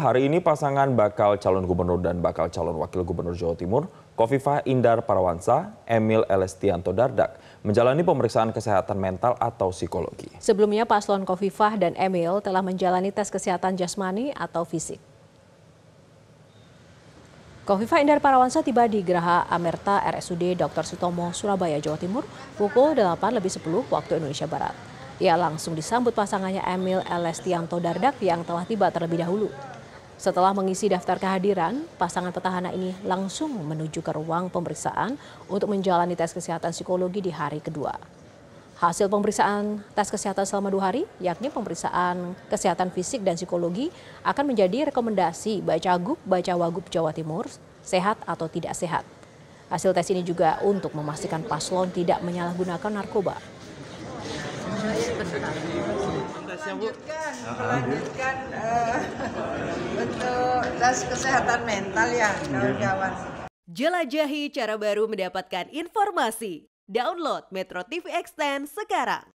Hari ini pasangan bakal calon gubernur dan bakal calon wakil gubernur Jawa Timur, Kofifah Indar Parawansa, Emil Elestianto Dardak, menjalani pemeriksaan kesehatan mental atau psikologi. Sebelumnya paslon Kofifah dan Emil telah menjalani tes kesehatan jasmani atau fisik. Kofifa Indar Parawansa tiba di Geraha Amerta RSUD Dr. Sutomo, Surabaya, Jawa Timur pukul 8 lebih 10 waktu Indonesia Barat. Ia langsung disambut pasangannya Emil Elestianto Dardak yang telah tiba terlebih dahulu. Setelah mengisi daftar kehadiran, pasangan petahana ini langsung menuju ke ruang pemeriksaan untuk menjalani tes kesehatan psikologi di hari kedua. Hasil pemeriksaan tes kesehatan selama dua hari, yakni pemeriksaan kesehatan fisik dan psikologi, akan menjadi rekomendasi baca gub, baca wagub Jawa Timur, sehat atau tidak sehat. Hasil tes ini juga untuk memastikan paslon tidak menyalahgunakan narkoba lanjutkan, lanjutkan melanjutkan uh, untuk tes kesehatan mental ya kawan-kawan. Jelajahi cara baru mendapatkan informasi. Download Metro TV Extend sekarang.